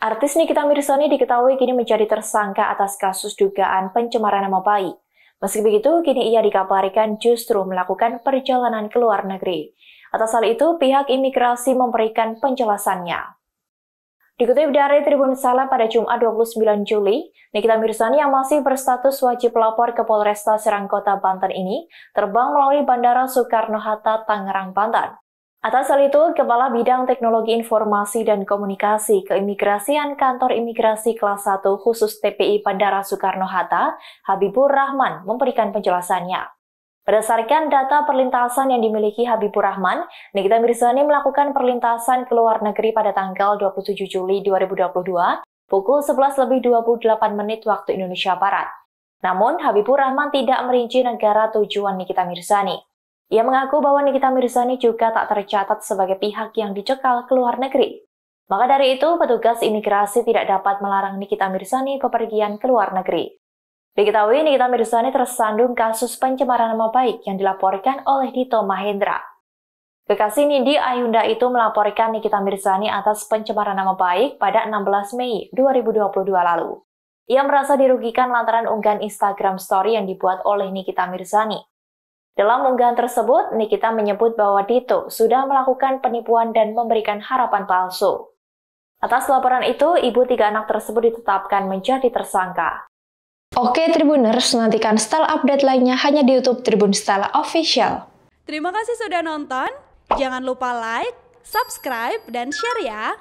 Artis Nikita Mirzani diketahui kini menjadi tersangka atas kasus dugaan pencemaran nama baik. Meski begitu, kini ia dikabarkan justru melakukan perjalanan ke luar negeri. Atas hal itu, pihak imigrasi memberikan penjelasannya. Dikutip dari Tribun Salam pada Jumat 29 Juli, Nikita Mirzani yang masih berstatus wajib lapor ke Polresta Serang Kota Banten ini terbang melalui Bandara Soekarno-Hatta, Tangerang, Banten. Atas hal itu, Kepala Bidang Teknologi Informasi dan Komunikasi Keimigrasian Kantor Imigrasi Kelas 1 khusus TPI Bandara Soekarno-Hatta, Habibur Rahman, memberikan penjelasannya. Berdasarkan data perlintasan yang dimiliki Habibur Rahman, Nikita Mirzani melakukan perlintasan ke luar negeri pada tanggal 27 Juli 2022 pukul 11 lebih 28 menit waktu Indonesia Barat. Namun, Habibur Rahman tidak merinci negara tujuan Nikita Mirzani. Ia mengaku bahwa Nikita Mirzani juga tak tercatat sebagai pihak yang dicekal ke luar negeri. Maka dari itu, petugas imigrasi tidak dapat melarang Nikita Mirzani pepergian ke luar negeri. Diketahui Nikita Mirzani tersandung kasus pencemaran nama baik yang dilaporkan oleh Dito Mahendra. Kekasih Nindi Ayunda itu melaporkan Nikita Mirzani atas pencemaran nama baik pada 16 Mei 2022 lalu. Ia merasa dirugikan lantaran unggahan Instagram story yang dibuat oleh Nikita Mirzani. Dalam unggahan tersebut, Nikita menyebut bahwa Dito sudah melakukan penipuan dan memberikan harapan palsu. Atas laporan itu, ibu tiga anak tersebut ditetapkan menjadi tersangka. Oke Tribuners, nantikan style update lainnya hanya di YouTube Tribun Style Official. Terima kasih sudah nonton. Jangan lupa like, subscribe, dan share ya.